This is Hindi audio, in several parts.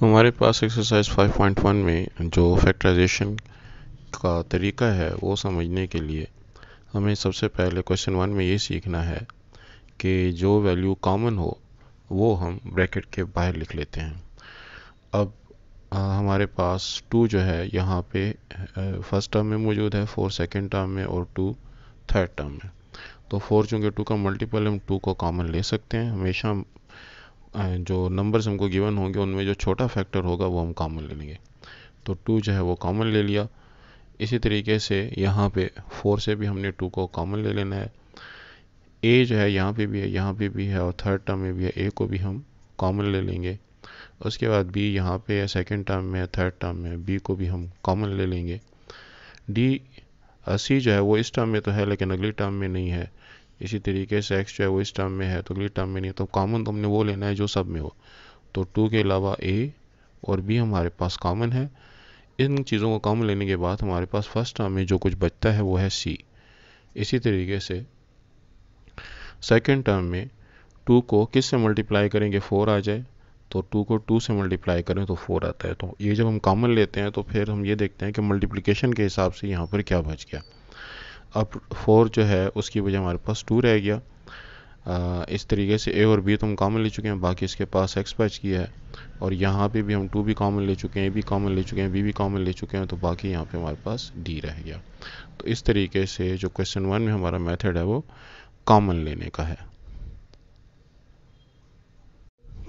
हमारे पास एक्सरसाइज 5.1 में जो फैक्टराइजेशन का तरीका है वो समझने के लिए हमें सबसे पहले क्वेश्चन वन में ये सीखना है कि जो वैल्यू कॉमन हो वो हम ब्रैकेट के बाहर लिख लेते हैं अब आ, हमारे पास टू जो है यहाँ पे फर्स्ट टर्म में मौजूद है फोर सेकेंड टर्म में और टू थर्ड टर्म में तो फोर चूँकि टू का मल्टीपल हम टू को कॉमन ले सकते हैं हमेशा जो नंबर्स हमको गिवन होंगे उनमें जो छोटा फैक्टर होगा वो हम कॉमन ले लेंगे तो टू जो है वो कॉमन ले लिया इसी तरीके से यहाँ पे फोर से भी हमने टू को कॉमन ले लेना है ए जो है यहाँ पे भी है यहाँ पे भी है और थर्ड टर्म में भी है ए को भी हम कॉमन ले लेंगे उसके बाद बी यहाँ पे है सेकेंड टर्म में थर्ड टर्म में बी को भी हम कॉमन ले लेंगे डी सी जो है वो इस टर्म में तो है लेकिन अगली टर्म में नहीं है इसी तरीके से एक्स जो है वो इस टर्म में है तो अगली टर्म में नहीं तो कॉमन तो हमने वो लेना है जो सब में हो तो टू के अलावा ए और बी हमारे पास कॉमन है इन चीज़ों को कॉमन लेने के बाद हमारे पास फर्स्ट टर्म में जो कुछ बचता है वो है सी इसी तरीके से सेकेंड टर्म में टू को किस से मल्टीप्लाई करेंगे फोर आ जाए तो टू को टू से मल्टीप्लाई करें तो फोर आता है तो ये जब हम कॉमन लेते हैं तो फिर हम ये देखते हैं कि मल्टीप्लिकेशन के हिसाब से यहाँ पर क्या बच गया अब फोर जो है उसकी वजह हमारे पास टू रह गया आ, इस तरीके से ए और बी तो हम कॉमन ले चुके हैं बाकी इसके पास एक्स बच किया है और यहाँ पे भी हम टू भी कॉमन ले चुके हैं ए भी कॉमन ले चुके हैं बी भी कॉमन ले चुके हैं तो बाकी यहाँ पे हमारे पास डी रह गया तो इस तरीके से जो क्वेश्चन वन में हमारा मेथड है वो कॉमन लेने का है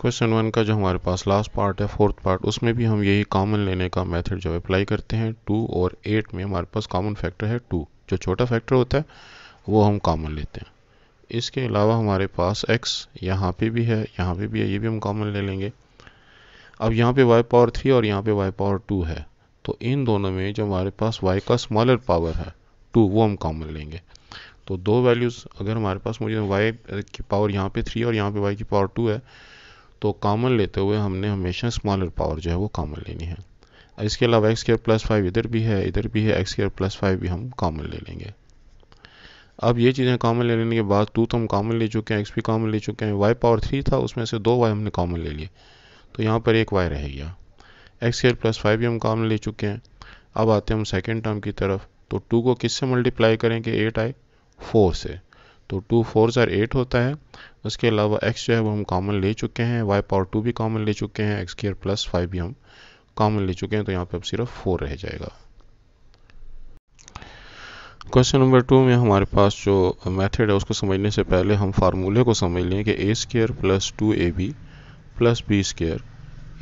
क्वेश्चन वन का जो हमारे पास लास्ट पार्ट है फोर्थ पार्ट उसमें भी हम यही कॉमन लेने का मेथड जो अप्लाई करते हैं टू और एट में हमारे पास कॉमन फैक्टर है टू जो छोटा फैक्टर होता है वो हम कॉमन लेते हैं इसके अलावा हमारे पास x यहाँ पे भी है यहाँ पे भी है ये भी हम कॉमन ले लेंगे अब यहाँ पे y पावर थ्री और यहाँ पे y पावर टू है तो इन दोनों में जो हमारे पास y का स्मॉलर पावर है टू वो हम कॉमन लेंगे तो दो वैल्यूज़ अगर हमारे पास मुझे y की पावर यहाँ पे थ्री और यहाँ पे y की पावर टू है तो कॉमन लेते हुए हमने हमेशा स्मॉलर पावर जो है वो कॉमन लेनी है इसके अलावा एक्स केयर प्लस फाइव इधर भी है इधर भी है एक्स केयर प्लस फाइव भी हम कॉमन ले लेंगे अब ये चीज़ें कॉमन ले लेने के बाद टू तो हम कॉमन ले चुके हैं एक्स भी कॉमन ले चुके हैं वाई पावर थ्री था उसमें से दो वाई हमने कॉमन ले लिए तो यहाँ पर एक वाई रह गया एक्स केयर प्लस फाइव भी हम कॉमन ले चुके हैं अब आते हैं हम सेकेंड टर्म की तरफ तो टू को किससे मल्टीप्लाई करेंगे एट आए फोर से तो टू फोर सर एट होता है उसके अलावा एक्स जो है वो हम कॉमन ले चुके हैं वाई पावर टू भी कॉमन ले चुके हैं एक्स केयर प्लस फाइव भी हम कॉमन ले चुके हैं तो यहाँ पे अब सिर्फ फोर रह जाएगा क्वेश्चन नंबर टू में हमारे पास जो मेथड है उसको समझने से पहले हम फार्मूले को समझ लें कि A square plus two A B plus B square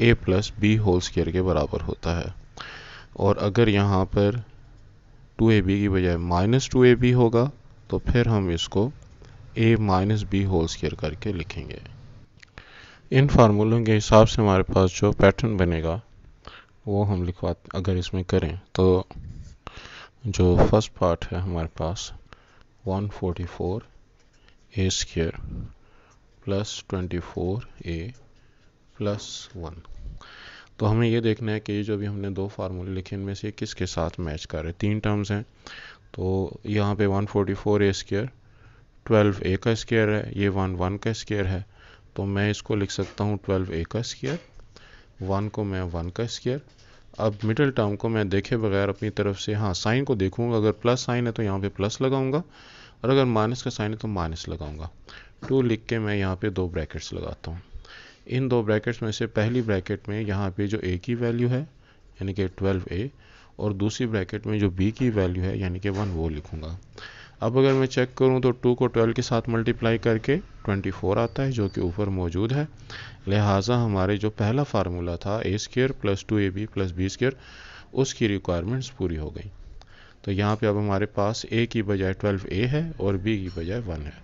A plus B whole square के बराबर होता है और अगर यहाँ पर टू ए बी की बजाय माइनस टू ए बी होगा तो फिर हम इसको A minus B whole square करके लिखेंगे इन फार्मूलों के हिसाब से हमारे पास जो पैटर्न बनेगा वो हम लिखवा अगर इसमें करें तो जो फर्स्ट पार्ट है हमारे पास 144 forty four A square plus twenty four A plus one तो हमें ये देखना है कि जो भी हमने दो फार्मूले लिखे इनमें से किसके साथ मैच कर रहे तीन टर्म्स हैं तो यहाँ पे 144 forty four A square twelve A का स्केयर है ये वन वन का स्केयर है तो मैं इसको लिख सकता हूँ ट्वेल्व ए का स्क्यर वन को मैं वन का स्केयर अब मिडिल टर्म को मैं देखे बगैर अपनी तरफ से हाँ साइन को देखूंगा अगर प्लस साइन है तो यहाँ पे प्लस लगाऊंगा और अगर माइनस का साइन है तो माइनस लगाऊंगा टू लिख के मैं यहाँ पे दो ब्रैकेट्स लगाता हूँ इन दो ब्रैकेट्स में से पहली ब्रैकेट में यहाँ पे जो ए की वैल्यू है यानी कि ट्वेल्व ए और दूसरी ब्रैकेट में जो बी की वैल्यू है यानी कि वन वो लिखूँगा अब अगर मैं चेक करूं तो टू को ट्वेल्व के साथ मल्टीप्लाई करके ट्वेंटी फोर आता है जो कि ऊपर मौजूद है लिहाजा हमारे जो पहला फार्मूला था A square plus two A B plus B square उसकी रिक्वायरमेंट्स पूरी हो गई तो यहाँ पे अब हमारे पास ए की बजाय ट्वेल्व ए है और बी की बजाय वन है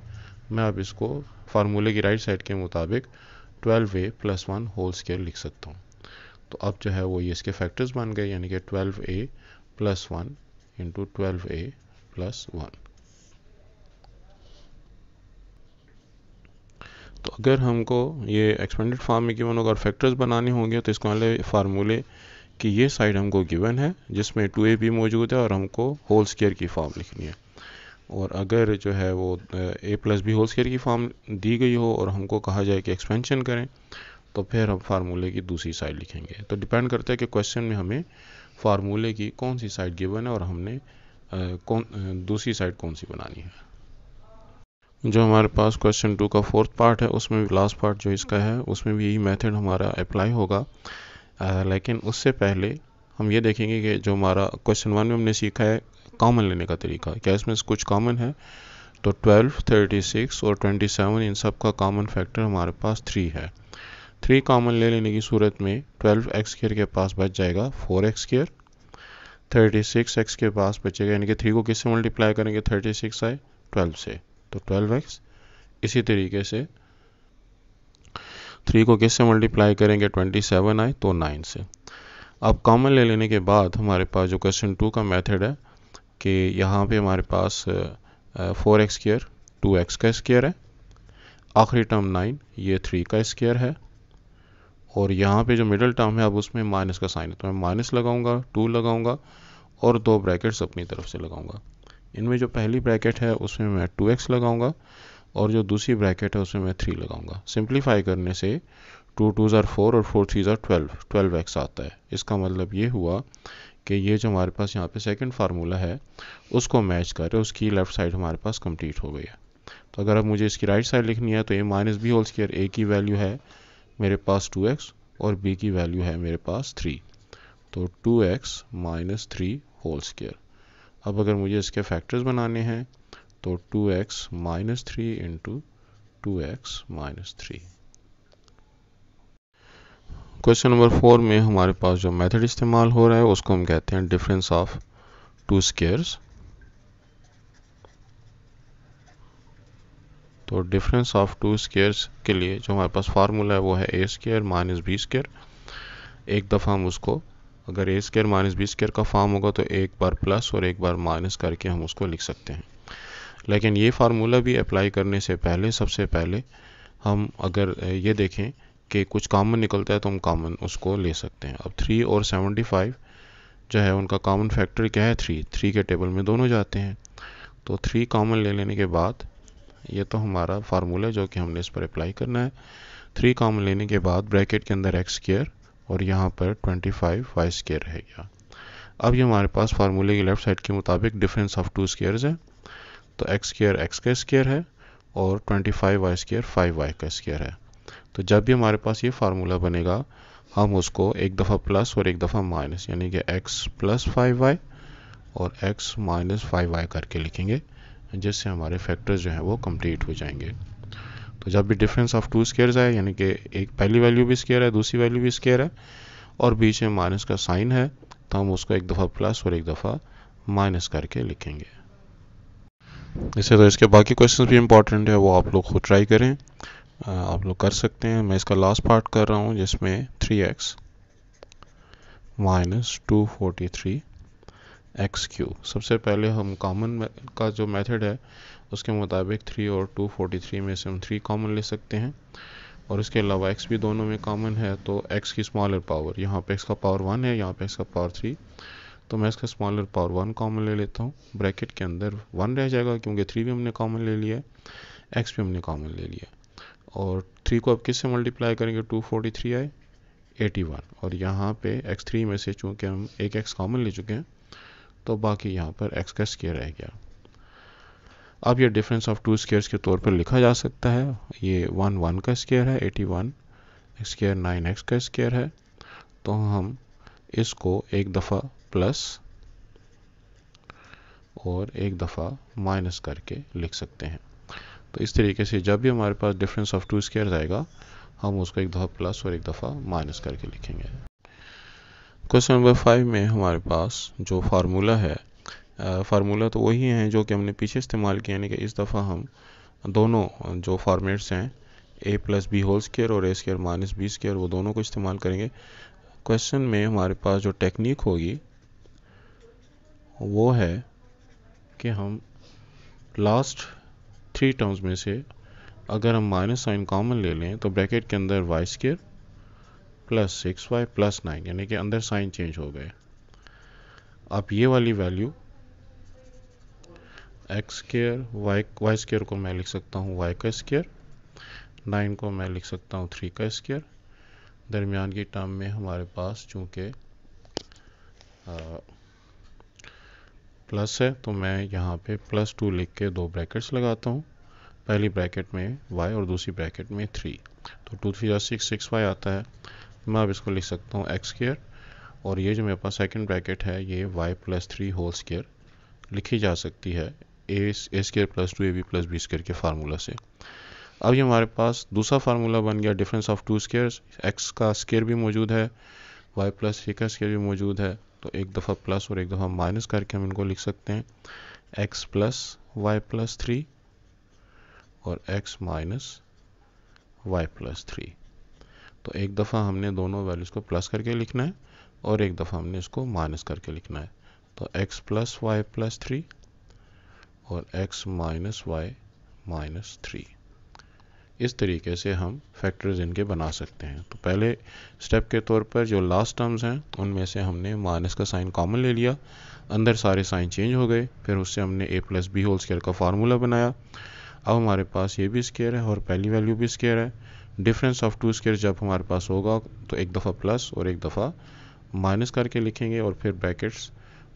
मैं अब इसको फार्मूले की राइट साइड के मुताबिक twelve a plus one whole square लिख सकता हूँ तो अब जो है वो ये इसके फैक्टर्स बन गए यानी कि twelve a plus one into twelve a plus one तो अगर हमको ये एक्सपेंडेड फार्म में गिवन होगा और फैक्टर्स बनाने होंगे तो इसको वाले फार्मूले की ये साइड हमको गिवन है जिसमें टू ए भी मौजूद है और हमको होल स्केयर की फॉर्म लिखनी है और अगर जो है वो a plus B whole square की फॉर्म दी गई हो और हमको कहा जाए कि एक्सपेंशन करें तो फिर हम फार्मूले की दूसरी साइड लिखेंगे तो डिपेंड करता है कि क्वेश्चन में हमें फार्मूले की कौन सी साइड गिवन है और हमने आ, कौन दूसरी साइड कौन सी बनानी है जो हमारे पास क्वेश्चन टू का फोर्थ पार्ट है उसमें भी लास्ट पार्ट जो इसका है उसमें भी यही मेथड हमारा अप्लाई होगा आ, लेकिन उससे पहले हम ये देखेंगे कि जो हमारा क्वेश्चन वन में हमने सीखा है कॉमन लेने का तरीका क्या इसमें से कुछ कॉमन है तो 12, 36 और 27 इन सब का कॉमन फैक्टर हमारे पास थ्री है थ्री कॉमन ले लेने की सूरत में ट्वेल्व एक्स केयर के पास बच जाएगा four x square six x के पास बचेगा यानी कि थ्री को किससे मल्टीप्लाई करेंगे सिक्स आए ट्वेल्व से तो 12x इसी तरीके से थ्री को किस से मल्टीप्लाई करेंगे 27 आए तो 9 से अब कॉमन ले लेने के बाद हमारे पास जो क्वेश्चन टू का मेथड है कि यहाँ पे हमारे पास four x square two x का स्केयर है आखिरी टर्म नाइन ये थ्री का स्केयर है और यहाँ पे जो मिडिल टर्म है अब उसमें माइनस का साइन है तो मैं माइनस लगाऊंगा टू लगाऊंगा और दो ब्रैकेट्स अपनी तरफ से लगाऊंगा इनमें जो पहली ब्रैकेट है उसमें मैं टू एक्स लगाऊंगा और जो दूसरी ब्रैकेट है उसमें मैं थ्री लगाऊंगा सिंप्लीफाई करने से टू टू ज़ार फोर और फोर थ्री ज़ार ट्वेल्व ट्वेल्व एक्स आता है इसका मतलब ये हुआ कि ये जो हमारे पास यहाँ पे सेकंड फार्मूला है उसको मैच कर उसकी लेफ़्ट साइड हमारे पास कंप्लीट हो गई है तो अगर अब मुझे इसकी राइट साइड लिखनी है तो a minus B whole square a की वैल्यू है मेरे पास टू एक्स और बी की वैल्यू है मेरे पास थ्री तो two x minus three whole square अब अगर मुझे इसके फैक्टर्स बनाने हैं तो 2x x minus three into two x minus three question number four में हमारे पास जो मेथड इस्तेमाल हो रहा है उसको हम कहते हैं डिफरेंस ऑफ टू स्केयर्स तो डिफरेंस ऑफ टू स्केयर्स के लिए जो हमारे पास फार्मूला है वो है a square minus b square एक दफ़ा हम उसको अगर a square minus b square का फॉर्म होगा तो एक बार प्लस और एक बार माइनस करके हम उसको लिख सकते हैं लेकिन ये फार्मूला भी अप्लाई करने से पहले सबसे पहले हम अगर ये देखें कि कुछ कामन निकलता है तो हम कामन उसको ले सकते हैं अब थ्री और सेवेंटी फाइव जो है उनका कामन फैक्टर क्या है थ्री थ्री के टेबल में दोनों जाते हैं तो थ्री कामन ले लेने के बाद ये तो हमारा फार्मूला जो कि हमने इस पर अप्लाई करना है थ्री कामन लेने के बाद ब्रैकेट के अंदर एक्स स्केयर और यहाँ पर 25 फाइव वाई स्केयर रह गया अब ये हमारे पास फार्मूले की लेफ्ट साइड के मुताबिक डिफरेंस ऑफ टू स्केयर्स है तो एक्स स्केयर एक्स का स्केयर है और 25 five y square five y का स्केयर है तो जब भी हमारे पास ये फार्मूला बनेगा हम उसको एक दफ़ा प्लस और एक दफ़ा माइनस यानी कि एक्स प्लस फाइव वाई और एक्स माइनस फाइव वाई करके लिखेंगे जिससे हमारे फैक्टर्स जो हैं वो कम्प्लीट हो जाएंगे तो जब भी डिफरेंस ऑफ टू स्केयर आए यानी कि एक पहली वैल्यू भी स्केयर है दूसरी वैल्यू भी स्केयर है और बीच में माइनस का साइन है तो हम उसको एक दफ़ा प्लस और एक दफ़ा माइनस करके लिखेंगे इससे तो इसके बाकी क्वेश्चन भी इम्पॉर्टेंट है वो आप लोग खुद ट्राई करें आप लोग कर सकते हैं मैं इसका लास्ट पार्ट कर रहा हूँ जिसमें three x minus two forty three x q सबसे पहले हम कॉमन का जो मेथड है उसके मुताबिक थ्री और टू फोर्टी थ्री में से हम थ्री कॉमन ले सकते हैं और इसके अलावा एक्स भी दोनों में कॉमन है तो एक्स की स्मॉलर पावर यहाँ पे एक्स का पावर वन है यहाँ पे एक्स का पावर थ्री तो मैं इसका स्मॉलर पावर वन कॉमन ले लेता हूँ ब्रैकेट के अंदर वन रह जाएगा क्योंकि थ्री भी हमने कॉमन ले लिया है एक्स भी हमने कॉमन ले लिया और थ्री को अब किससे मल्टीप्लाई करेंगे टू फोर्टी थ्री आए एटी वन और यहाँ पे एक्स थ्री में से चूँकि हम एक एक्स कॉमन ले चुके हैं तो बाकी यहाँ पर एक्स का स्केयर रह गया अब ये डिफरेंस ऑफ टू स्केयर के तौर पर लिखा जा सकता है ये वन वन का स्केयर है eighty one square nine x का स्केयर है तो हम इसको एक दफ़ा प्लस और एक दफ़ा माइनस करके लिख सकते हैं तो इस तरीके से जब भी हमारे पास डिफरेंस ऑफ टू स्केयर आएगा हम उसको एक दफ़ा प्लस और एक दफ़ा माइनस करके लिखेंगे क्वेश्चन नंबर फाइव में हमारे पास जो फार्मूला है फार्मूला तो वही हैं जो कि हमने पीछे इस्तेमाल किए यानी कि इस दफ़ा हम दोनों जो फॉर्मेट्स हैं a plus B whole square और a square minus b square वो दोनों को इस्तेमाल करेंगे क्वेश्चन में हमारे पास जो टेक्निक होगी वो है कि हम लास्ट थ्री टर्म्स में से अगर हम माइनस साइन कॉमन ले लें तो ब्रैकेट के अंदर y square plus six y plus nine यानी कि अंदर साइन चेंज हो गए आप ये वाली value x square y y square को मैं लिख सकता हूँ वाई का स्केयर नाइन को मैं लिख सकता हूँ थ्री का स्केयर दरमियान की टर्म में हमारे पास चूँकि प्लस है तो मैं यहाँ पे प्लस टू लिख के दो ब्रैकेट्स लगाता हूँ पहली ब्रैकेट में वाई और दूसरी ब्रैकेट में थ्री तो टू थ्री या सिक्स सिक्स वाई आता है मैं अब इसको लिख सकता हूँ एक्स स्केयर और ये जो मेरे पास सेकंड ब्रैकेट है ये y plus three whole square लिखी जा सकती है a a square plus two A B plus B square के फार्मूला से अब ये हमारे पास दूसरा फार्मूला बन गया difference of two squares x का स्केयर भी मौजूद है वाई प्लस ए का स्केयर भी मौजूद है तो एक दफ़ा प्लस और एक दफ़ा माइनस करके हम इनको लिख सकते हैं x plus y plus three और x minus y plus three तो एक दफ़ा हमने दोनों वैल्यूज़ को प्लस करके लिखना है और एक दफ़ा हमने इसको माइनस करके लिखना है तो x plus y plus three और x minus y minus three इस तरीके से हम फैक्टर्स इनके बना सकते हैं तो पहले स्टेप के तौर पर जो लास्ट टर्म्स हैं उनमें से हमने माइनस का साइन कॉमन ले लिया अंदर सारे साइन चेंज हो गए फिर उससे हमने a plus B whole square का फार्मूला बनाया अब हमारे पास ये भी स्केयर है और पहली वैल्यू भी स्केयर है डिफरेंस ऑफ टू स्केयर जब हमारे पास होगा तो एक दफ़ा प्लस और एक दफ़ा माइनस करके लिखेंगे और फिर ब्रैकेट्स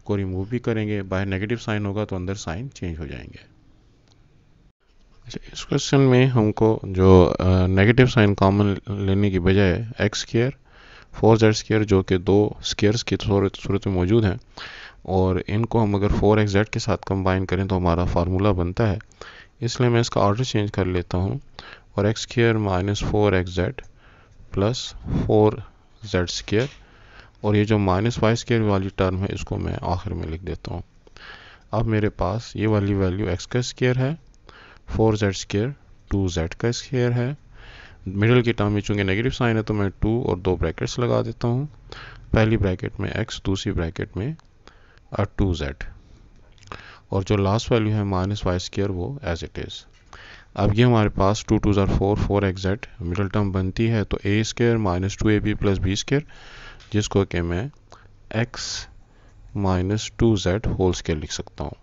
को रिमूव भी करेंगे बाहर नेगेटिव साइन होगा तो अंदर साइन चेंज हो जाएंगे अच्छा इस क्वेश्चन में हमको जो नेगेटिव साइन कॉमन लेने की बजाय x square four z square जो कि दो स्केयर्स की सूरत में मौजूद हैं और इनको हम अगर फोर एक्स जेड के साथ कंबाइन करें तो हमारा फार्मूला बनता है इसलिए मैं इसका ऑर्डर चेंज कर लेता हूँ और x square minus four x z plus four z square और ये जो माइनस वाई स्केयर वाली टर्म है इसको मैं आखिर में लिख देता हूँ अब मेरे पास ये वाली वैल्यू एक्स का स्केयर है four z square two z का स्केयर है मिडल की टर्म में चूँकि नेगेटिव साइन है तो मैं टू और दो ब्रैकेट्स लगा देता हूँ पहली ब्रैकेट में एक्स दूसरी ब्रैकेट में टू जेड और जो लास्ट वैल्यू है माइनस वाई स्केयर वो एज इट इज़ अब ये हमारे पास टू टू ज़ार four four x middle term बनती है तो a square minus two A B plus B square जिसको कि मैं x minus two z whole square लिख सकता हूँ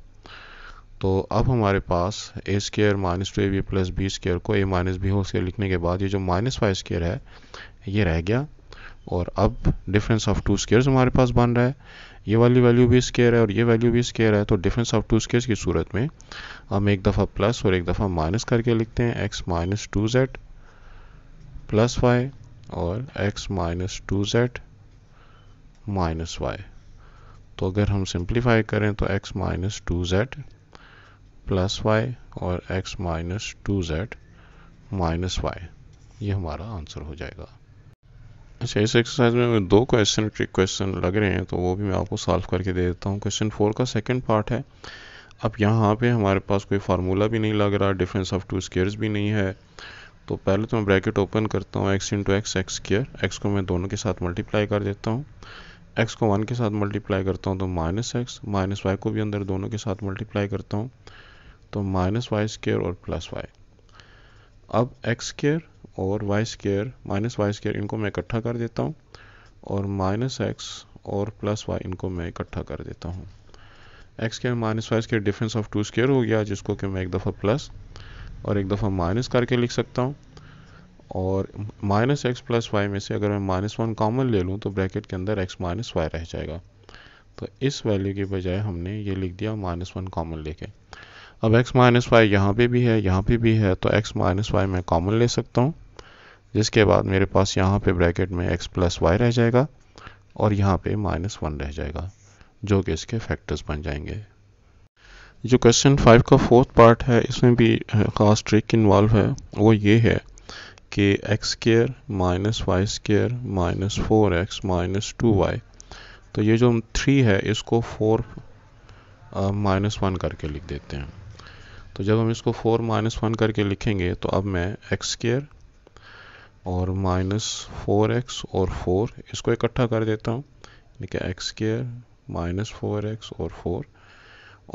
तो अब हमारे पास a square minus two A B plus B square को a minus B whole square लिखने के बाद ये जो माइनस फाइव स्केयर है ये रह गया और अब डिफरेंस ऑफ टू स्केयर हमारे पास बन रहा है ये वाली वैल्यू भी स्केयर है और ये वैल्यू भी स्केयर है तो डिफरेंस ऑफ टू स्केयर की सूरत में हम एक दफ़ा प्लस और एक दफ़ा माइनस करके लिखते हैं x minus two z plus y और x minus two z minus y तो अगर हम सिंप्लीफाई करें तो x minus two z plus y और x minus two z minus y ये हमारा आंसर हो जाएगा अच्छा इस एक्सरसाइज में दो क्वेश्चन ट्रिक क्वेश्चन लग रहे हैं तो वो भी मैं आपको सॉल्व करके दे देता हूँ क्वेश्चन फोर का सेकेंड पार्ट है अब यहाँ पे हमारे पास कोई फार्मूला भी नहीं लग रहा डिफरेंस ऑफ टू स्केयर्स भी नहीं है तो पहले तो मैं ब्रैकेट ओपन करता हूँ x into x x square x को मैं दोनों के साथ मल्टीप्लाई कर देता हूँ एक्स को वन के साथ मल्टीप्लाई करता हूँ तो माइनस एक्स माइनस वाई को भी अंदर दोनों के साथ मल्टीप्लाई करता हूँ तो माइनस वाई स्केयर और प्लस वाई अब एक्स स्केयर और y square minus y square इनको मैं इकट्ठा कर देता हूँ और माइनस एक्स और प्लस वाई इनको मैं इकट्ठा कर देता हूँ x square minus y square difference of two square हो गया जिसको कि मैं एक दफ़ा प्लस और एक दफ़ा माइनस करके लिख सकता हूँ और माइनस एक्स प्लस वाई में से अगर मैं माइनस वन कॉमन ले लूँ तो ब्रैकेट के अंदर एक्स माइनस वाई रह जाएगा तो इस वैल्यू के बजाय हमने ये लिख दिया माइनस वन कॉमन लेके अब एक्स माइनस वाई यहाँ पर भी है यहाँ पर भी है तो एक्स माइनस वाई मैं कॉमन ले सकता हूँ जिसके बाद मेरे पास यहाँ पर ब्रैकेट में एक्स प्लस वाई रह जाएगा और यहाँ पर माइनस वन रह जाएगा जो कि इसके फैक्टर्स बन जाएंगे जो क्वेश्चन फाइव का फोर्थ पार्ट है इसमें भी ख़ास ट्रिक इन्वॉल्व है वो ये है के x square minus y square minus four x minus two y तो ये जो थ्री है इसको फोर माइनस वन करके लिख देते हैं तो जब हम इसको फोर माइनस वन करके लिखेंगे तो अब मैं एक्स स्केयर और माइनस फोर एक्स और फोर इसको इकट्ठा कर देता हूँ यानी कि x square minus four x और फोर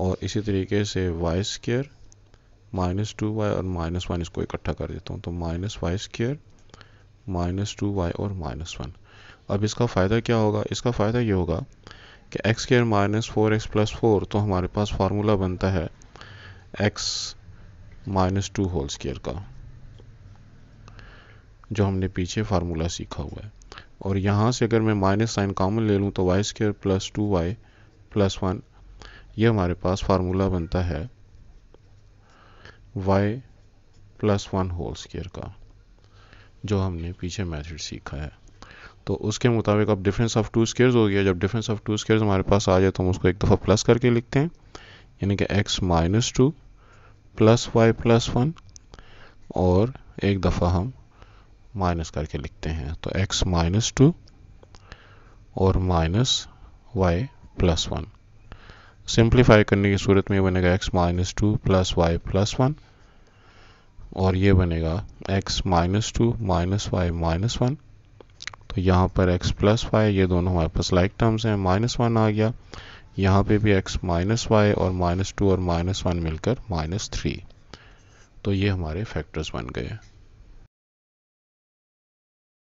और इसी तरीके से y square minus two y और माइनस वन इसको इकट्ठा कर देता हूँ तो minus y square minus two y और माइनस वन अब इसका फ़ायदा क्या होगा इसका फ़ायदा ये होगा कि x square minus four x plus four तो हमारे पास फार्मूला बनता है x minus two whole square का जो हमने पीछे फार्मूला सीखा हुआ है और यहाँ से अगर मैं माइनस साइन कॉमन ले लूँ तो y square plus two y plus one ये हमारे पास फार्मूला बनता है y plus one whole square का जो हमने पीछे मेथड सीखा है तो उसके मुताबिक अब डिफरेंस ऑफ टू स्केयर्स हो गया जब डिफरेंस ऑफ टू स्केयर्स हमारे पास आ जाए तो हम उसको एक दफ़ा प्लस करके लिखते हैं यानी कि x minus two plus y plus one और एक दफ़ा हम माइनस करके लिखते हैं तो एक्स माइनस टू और minus y plus one simplify करने की सूरत में बनेगा x minus two plus y plus one और ये बनेगा x minus two minus y minus one तो यहाँ पर x प्लस वाई ये दोनों हमारे पास लाइक टर्म्स हैं माइनस वन आ गया यहाँ पे भी x माइनस वाई और माइनस टू और माइनस वन मिलकर माइनस थ्री तो ये हमारे फैक्टर्स बन गए हैं